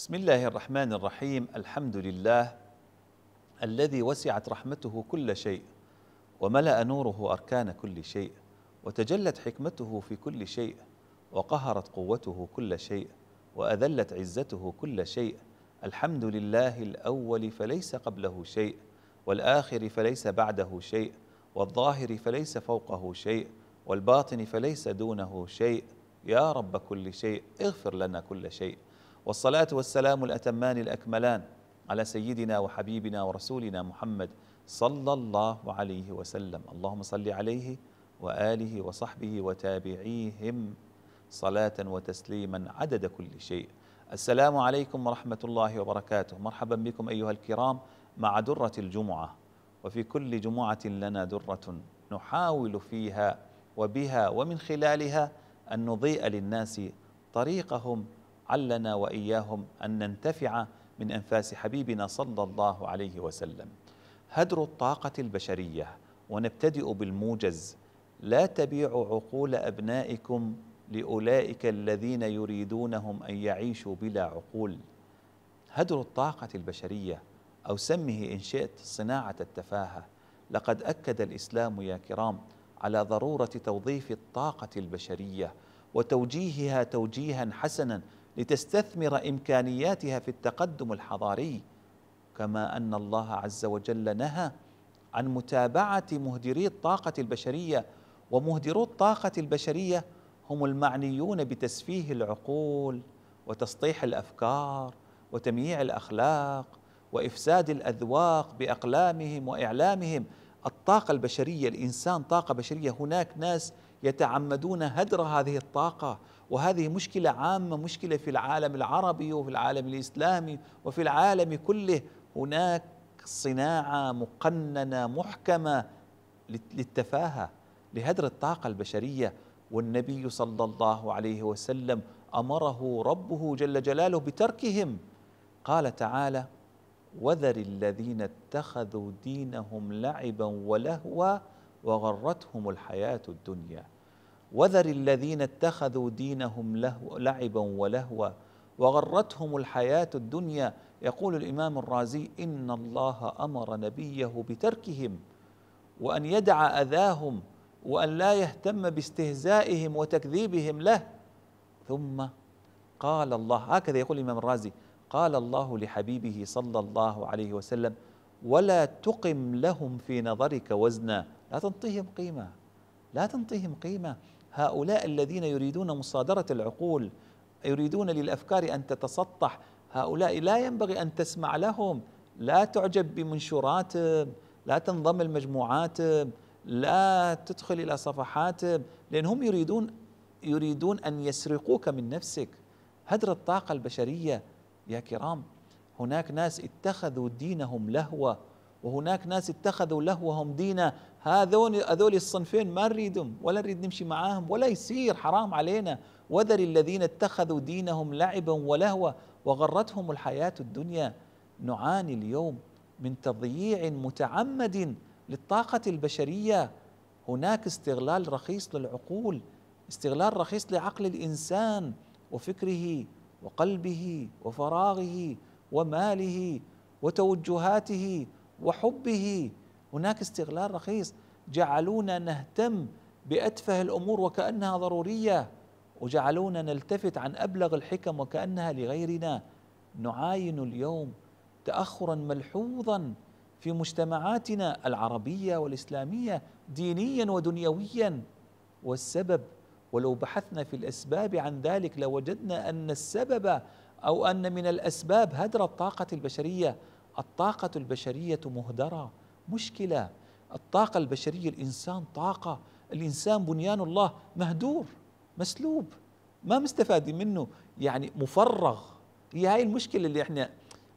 بسم الله الرحمن الرحيم الحمد لله الذي وسعت رحمته كل شيء وملا نوره اركان كل شيء وتجلت حكمته في كل شيء وقهرت قوته كل شيء واذلت عزته كل شيء الحمد لله الاول فليس قبله شيء والاخر فليس بعده شيء والظاهر فليس فوقه شيء والباطن فليس دونه شيء يا رب كل شيء اغفر لنا كل شيء والصلاة والسلام الأتمان الأكملان على سيدنا وحبيبنا ورسولنا محمد صلى الله عليه وسلم اللهم صل عليه وآله وصحبه وتابعيهم صلاة وتسليما عدد كل شيء السلام عليكم ورحمة الله وبركاته مرحبا بكم أيها الكرام مع درة الجمعة وفي كل جمعة لنا درة نحاول فيها وبها ومن خلالها أن نضيء للناس طريقهم علنا وإياهم أن ننتفع من أنفاس حبيبنا صلى الله عليه وسلم هدر الطاقة البشرية ونبتدئ بالموجز لا تبيعوا عقول أبنائكم لأولئك الذين يريدونهم أن يعيشوا بلا عقول هدر الطاقة البشرية أو سمه إن شئت صناعة التفاهة لقد أكد الإسلام يا كرام على ضرورة توظيف الطاقة البشرية وتوجيهها توجيها حسنا لتستثمر إمكانياتها في التقدم الحضاري كما أن الله عز وجل نهى عن متابعة مهدري الطاقة البشرية ومهدرو الطاقة البشرية هم المعنيون بتسفيه العقول وتسطيح الأفكار وتمييع الأخلاق وإفساد الأذواق بأقلامهم وإعلامهم الطاقة البشرية الإنسان طاقة بشرية هناك ناس يتعمدون هدر هذه الطاقة وهذه مشكلة عامة مشكلة في العالم العربي وفي العالم الإسلامي وفي العالم كله هناك صناعة مقننة محكمة للتفاهة لهدر الطاقة البشرية والنبي صلى الله عليه وسلم أمره ربه جل جلاله بتركهم قال تعالى وذر الذين اتخذوا دينهم لعبا ولهوا وغرتهم الحياة الدنيا وذر الذين اتخذوا دينهم لهو لعبا ولهوا وغرتهم الحياة الدنيا يقول الإمام الرازي إن الله أمر نبيه بتركهم وأن يدع أذاهم وأن لا يهتم باستهزائهم وتكذيبهم له ثم قال الله هكذا يقول الإمام الرازي قال الله لحبيبه صلى الله عليه وسلم ولا تقم لهم في نظرك وزنا لا تنطيهم قيمة لا تنطيهم قيمة هؤلاء الذين يريدون مصادرة العقول يريدون للأفكار أن تتسطح هؤلاء لا ينبغي أن تسمع لهم لا تعجب بمنشورات لا تنضم لمجموعاتهم لا تدخل إلى صفحاتهم لأنهم يريدون يريدون أن يسرقوك من نفسك هدر الطاقة البشرية يا كرام هناك ناس اتخذوا دينهم لهوة وهناك ناس اتخذوا لهوهم دينا هذول هذول الصنفين ما نريدهم ولا نريد نمشي معاهم ولا يصير حرام علينا وذر الذين اتخذوا دينهم لعبا ولهوا وغرتهم الحياة الدنيا نعاني اليوم من تضييع متعمد للطاقة البشرية هناك استغلال رخيص للعقول استغلال رخيص لعقل الإنسان وفكره وقلبه وفراغه وماله وتوجهاته وحبه هناك استغلال رخيص جعلونا نهتم بأتفه الأمور وكأنها ضرورية وجعلونا نلتفت عن أبلغ الحكم وكأنها لغيرنا نعاين اليوم تأخرا ملحوظا في مجتمعاتنا العربية والإسلامية دينيا ودنيويا والسبب ولو بحثنا في الأسباب عن ذلك لوجدنا أن السبب أو أن من الأسباب هدر الطاقة البشرية الطاقة البشرية مهدرة مشكله الطاقه البشريه الانسان طاقه الانسان بنيان الله مهدور مسلوب ما مستفاد منه يعني مفرغ هي هاي المشكله اللي احنا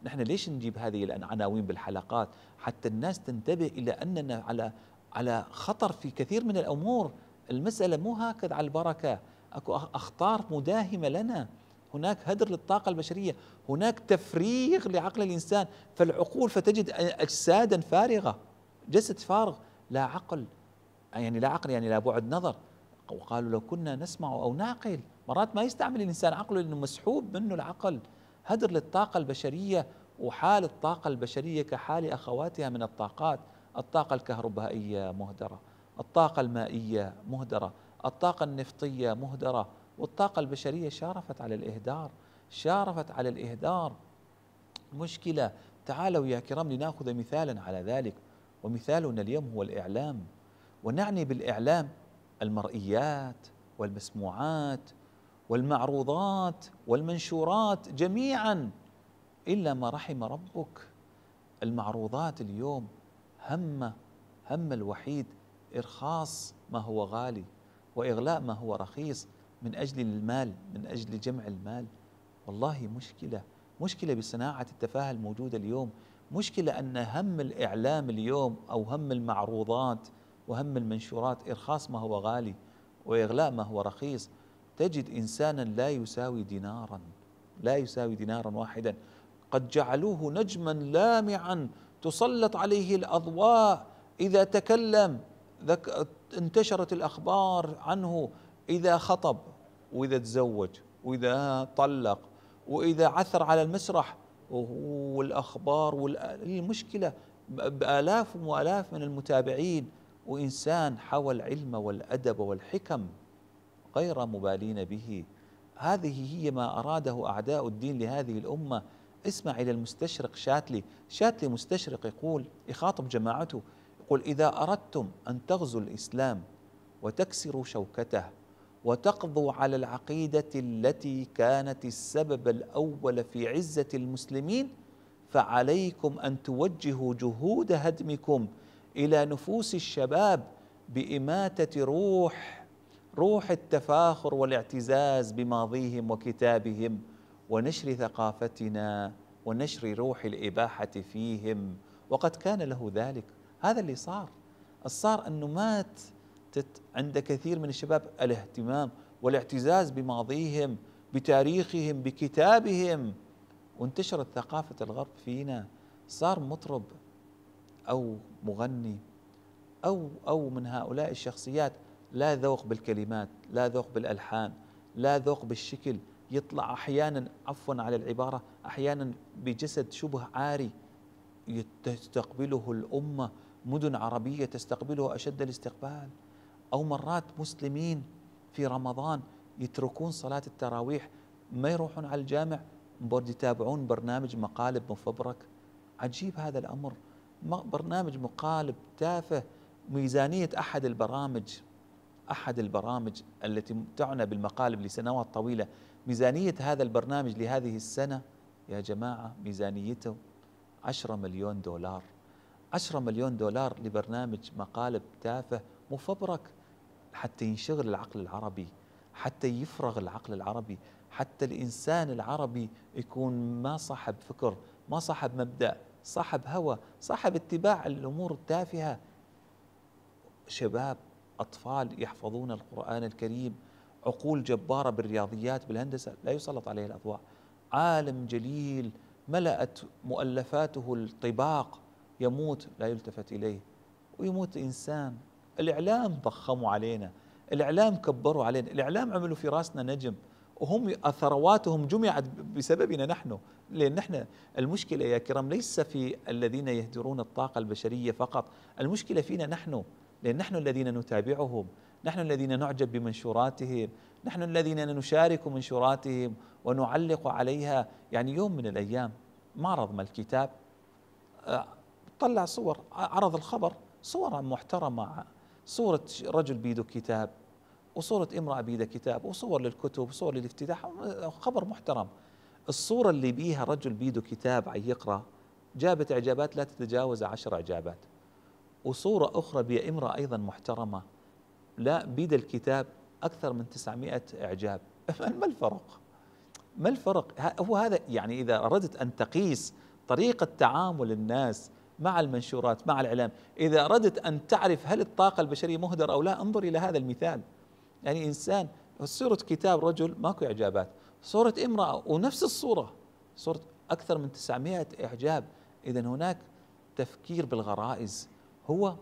نحن ليش نجيب هذه العناوين بالحلقات حتى الناس تنتبه الى اننا على على خطر في كثير من الامور المساله مو هكذا على البركه اكو اخطار مداهمه لنا هناك هدر للطاقة البشرية هناك تفريغ لعقل الإنسان فالعقول فتجد أجسادا فارغة جسد فارغ لا عقل يعني لا عقل يعني لا بعد نظر وقالوا لو كنا نسمع أو نعقل مرات ما يستعمل الإنسان عقله لأنه مسحوب منه العقل هدر للطاقة البشرية وحال الطاقة البشرية كحال أخواتها من الطاقات الطاقة الكهربائية مهدرة الطاقة المائية مهدرة الطاقة النفطية مهدرة والطاقة البشرية شارفت على الإهدار شارفت على الإهدار مشكلة تعالوا يا كرام لناخذ مثالا على ذلك ومثالنا اليوم هو الإعلام ونعني بالإعلام المرئيات والمسموعات والمعروضات والمنشورات جميعا إلا ما رحم ربك المعروضات اليوم هم هم الوحيد إرخاص ما هو غالي وإغلاء ما هو رخيص من أجل المال من أجل جمع المال والله مشكلة مشكلة بصناعة التفاهة الموجودة اليوم مشكلة أن هم الإعلام اليوم أو هم المعروضات وهم المنشورات إرخاص ما هو غالي وإغلاء ما هو رخيص تجد إنسانا لا يساوي دينارا لا يساوي دينارا واحدا قد جعلوه نجما لامعا تسلط عليه الأضواء إذا تكلم انتشرت الأخبار عنه إذا خطب واذا تزوج واذا طلق واذا عثر على المسرح والاخبار المشكلة بالاف والاف من المتابعين وانسان حوى العلم والادب والحكم غير مبالين به هذه هي ما اراده اعداء الدين لهذه الامه اسمع الى المستشرق شاتلي، شاتلي مستشرق يقول يخاطب جماعته يقول اذا اردتم ان تغزوا الاسلام وتكسروا شوكته وتقضوا على العقيدة التي كانت السبب الأول في عزة المسلمين فعليكم أن توجهوا جهود هدمكم إلى نفوس الشباب بإماتة روح روح التفاخر والاعتزاز بماضيهم وكتابهم ونشر ثقافتنا ونشر روح الإباحة فيهم وقد كان له ذلك هذا اللي صار الصار أنه مات عند كثير من الشباب الاهتمام والاعتزاز بماضيهم بتاريخهم بكتابهم وانتشرت ثقافة الغرب فينا صار مطرب أو مغني أو أو من هؤلاء الشخصيات لا ذوق بالكلمات لا ذوق بالألحان لا ذوق بالشكل يطلع أحيانا عفوا على العبارة أحيانا بجسد شبه عاري تستقبله الأمة مدن عربية تستقبله أشد الاستقبال أو مرات مسلمين في رمضان يتركون صلاة التراويح ما يروحون على الجامع برد يتابعون برنامج مقالب مفبرك عجيب هذا الأمر برنامج مقالب تافه ميزانية أحد البرامج أحد البرامج التي تعنى بالمقالب لسنوات طويلة ميزانية هذا البرنامج لهذه السنة يا جماعة ميزانيته 10 مليون دولار 10 مليون دولار لبرنامج مقالب تافه مفبرك حتى ينشغل العقل العربي حتى يفرغ العقل العربي حتى الإنسان العربي يكون ما صاحب فكر ما صاحب مبدأ صاحب هوى صاحب اتباع الأمور التافهة شباب أطفال يحفظون القرآن الكريم عقول جبارة بالرياضيات بالهندسة لا يسلط عليه الأضواء عالم جليل ملأت مؤلفاته الطباق يموت لا يلتفت إليه ويموت إنسان الإعلام ضخموا علينا الإعلام كبروا علينا الإعلام عملوا في راسنا نجم وهم ثرواتهم جمعت بسببنا نحن لأن نحن المشكلة يا كرام ليس في الذين يهدرون الطاقة البشرية فقط المشكلة فينا نحن لأن نحن الذين نتابعهم نحن الذين نعجب بمنشوراتهم نحن الذين نشارك منشوراتهم ونعلق عليها يعني يوم من الأيام معرض ما الكتاب آه، طلع صور عرض الخبر صورا محترمة صورة رجل بيده كتاب وصورة امرأة بيده كتاب وصور للكتب وصور للافتتاح خبر محترم الصورة اللي بيها رجل بيده كتاب عم يقرأ جابت إعجابات لا تتجاوز عشر إعجابات وصورة أخرى بيها امرأة أيضا محترمة لا بيد الكتاب أكثر من 900 إعجاب ما الفرق؟ ما الفرق؟ هو هذا يعني إذا أردت أن تقيس طريقة تعامل الناس مع المنشورات مع الإعلام إذا أردت أن تعرف هل الطاقة البشرية مهدر أو لا انظر إلى هذا المثال يعني إنسان صورة كتاب رجل ماكو إعجابات صورة امرأة ونفس الصورة صورة أكثر من 900 إعجاب إذا هناك تفكير بالغرائز هو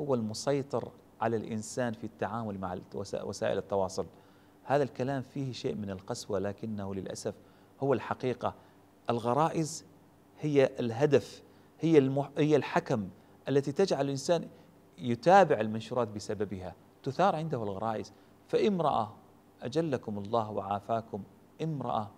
هو المسيطر على الإنسان في التعامل مع وسائل التواصل هذا الكلام فيه شيء من القسوة لكنه للأسف هو الحقيقة الغرائز هي الهدف هي المح هي الحكم التي تجعل الانسان يتابع المنشورات بسببها تثار عنده الغرائز فامراه اجلكم الله وعافاكم امراه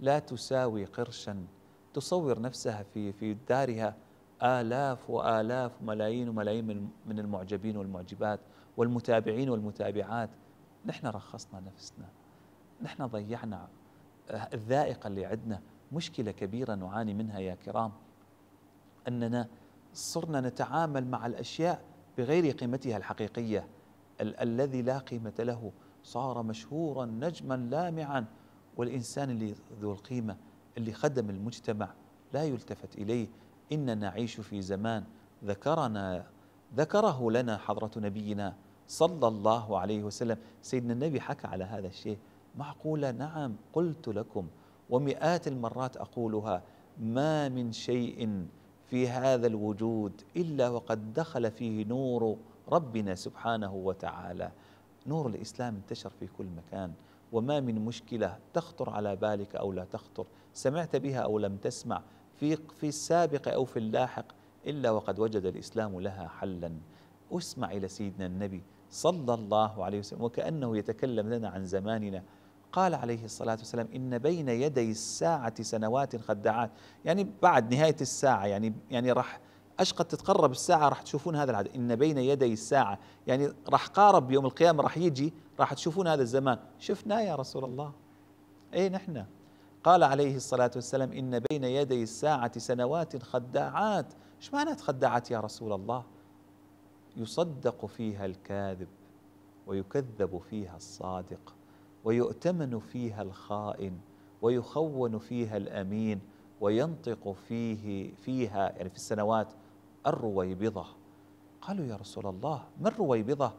لا تساوي قرشا تصور نفسها في في دارها آلاف وآلاف ملايين وملايين من من المعجبين والمعجبات والمتابعين والمتابعات نحن رخصنا نفسنا نحن ضيعنا آه، الذائقة اللي عندنا مشكلة كبيرة نعاني منها يا كرام أننا صرنا نتعامل مع الأشياء بغير قيمتها الحقيقية ال الذي لا قيمة له صار مشهورا نجما لامعا والإنسان اللي ذو القيمة اللي خدم المجتمع لا يلتفت إليه إننا نعيش في زمان ذكرنا ذكره لنا حضرة نبينا صلى الله عليه وسلم سيدنا النبي حكى على هذا الشيء معقولة نعم قلت لكم ومئات المرات أقولها ما من شيء في هذا الوجود إلا وقد دخل فيه نور ربنا سبحانه وتعالى نور الإسلام انتشر في كل مكان وما من مشكلة تخطر على بالك أو لا تخطر سمعت بها أو لم تسمع في في السابق أو في اللاحق إلا وقد وجد الإسلام لها حلا اسمع إلى سيدنا النبي صلى الله عليه وسلم وكأنه يتكلم لنا عن زماننا قال عليه الصلاة والسلام إن بين يدي الساعة سنوات خداعات يعني بعد نهاية الساعة يعني يعني راح أشقد تتقرب الساعة راح تشوفون هذا العدد إن بين يدي الساعة يعني راح قارب يوم القيامة راح يجي راح تشوفون هذا الزمان شفناه يا رسول الله أي نحن قال عليه الصلاة والسلام إن بين يدي الساعة سنوات خداعات إيش معنات خداعات يا رسول الله يصدق فيها الكاذب ويكذب فيها الصادق ويؤتمن فيها الخائن ويخون فيها الامين وينطق فيه فيها يعني في السنوات الرويبضه قالوا يا رسول الله ما الرويبضه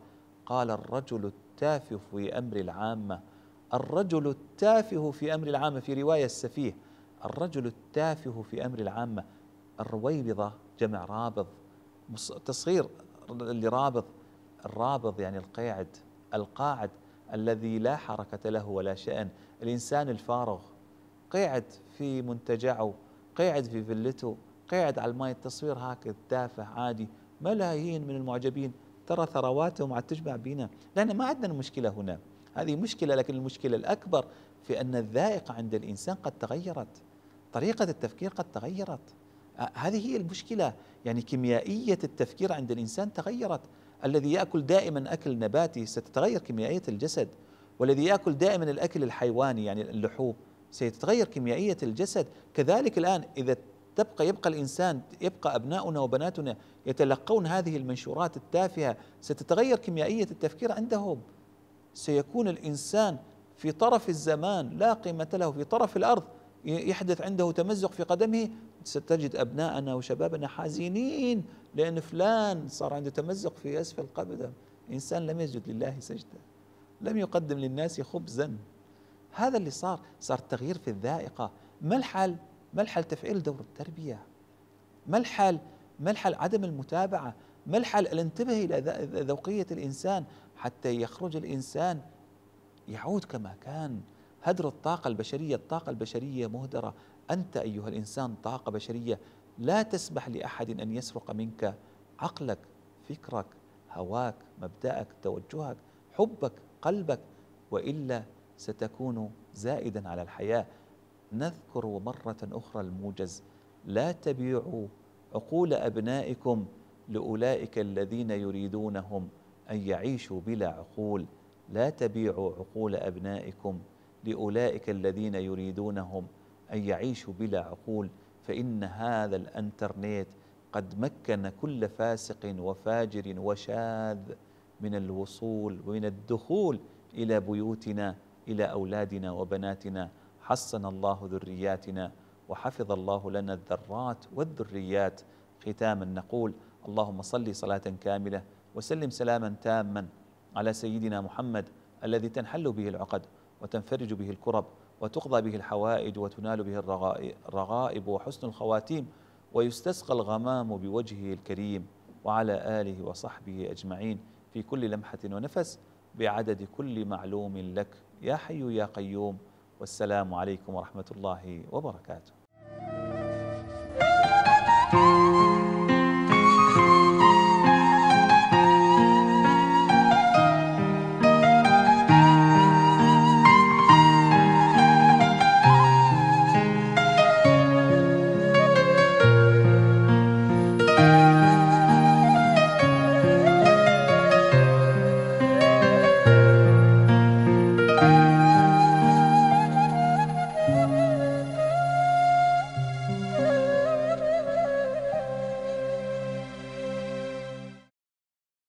قال الرجل التافه في امر العامه الرجل التافه في امر العامه في روايه السفيه الرجل التافه في امر العامه الرويبضه جمع رابض تصغير لرابض الرابض يعني القاعد القاعد الذي لا حركة له ولا شأن الإنسان الفارغ قيعد في منتجعه قيعد في فيلته قيعد على الماء التصوير هكذا تافه عادي ملايين من المعجبين ترى ثرواتهم عاد تجمع بينا لأن ما عندنا المشكلة هنا هذه مشكلة لكن المشكلة الأكبر في أن الذائقة عند الإنسان قد تغيرت طريقة التفكير قد تغيرت آه، هذه هي المشكلة يعني كيميائية التفكير عند الإنسان تغيرت الذي ياكل دائما اكل نباتي ستتغير كيميائيه الجسد والذي ياكل دائما الاكل الحيواني يعني اللحوم سيتغير كيميائيه الجسد كذلك الان اذا تبقى يبقى الانسان يبقى ابناؤنا وبناتنا يتلقون هذه المنشورات التافهه ستتغير كيميائيه التفكير عندهم سيكون الانسان في طرف الزمان لا قيمه له في طرف الارض يحدث عنده تمزق في قدمه ستجد ابناءنا وشبابنا حزينين لأن فلان صار عنده تمزق في أسفل القبدة إنسان لم يسجد لله سجدة لم يقدم للناس خبزا هذا اللي صار صار تغيير في الذائقة ما الحل؟ ما الحل تفعيل دور التربية ما الحل؟ ما الحل عدم المتابعة ما الحل الانتبه إلى ذوقية الإنسان حتى يخرج الإنسان يعود كما كان هدر الطاقة البشرية الطاقة البشرية مهدرة أنت أيها الإنسان طاقة بشرية لا تسمح لاحد ان يسرق منك عقلك فكرك هواك مبدأك توجهك حبك قلبك والا ستكون زائدا على الحياه نذكر مره اخرى الموجز لا تبيعوا عقول ابنائكم لاولئك الذين يريدونهم ان يعيشوا بلا عقول لا تبيعوا عقول ابنائكم لاولئك الذين يريدونهم ان يعيشوا بلا عقول فإن هذا الأنترنت قد مكن كل فاسق وفاجر وشاذ من الوصول ومن الدخول إلى بيوتنا إلى أولادنا وبناتنا حصن الله ذرياتنا وحفظ الله لنا الذرات والذريات ختاما نقول اللهم صل صلاة كاملة وسلم سلاما تاما على سيدنا محمد الذي تنحل به العقد وتنفرج به الكرب وتقضى به الحوائج وتنال به الرغائب وحسن الخواتيم ويستسقى الغمام بوجهه الكريم وعلى آله وصحبه أجمعين في كل لمحة ونفس بعدد كل معلوم لك يا حي يا قيوم والسلام عليكم ورحمة الله وبركاته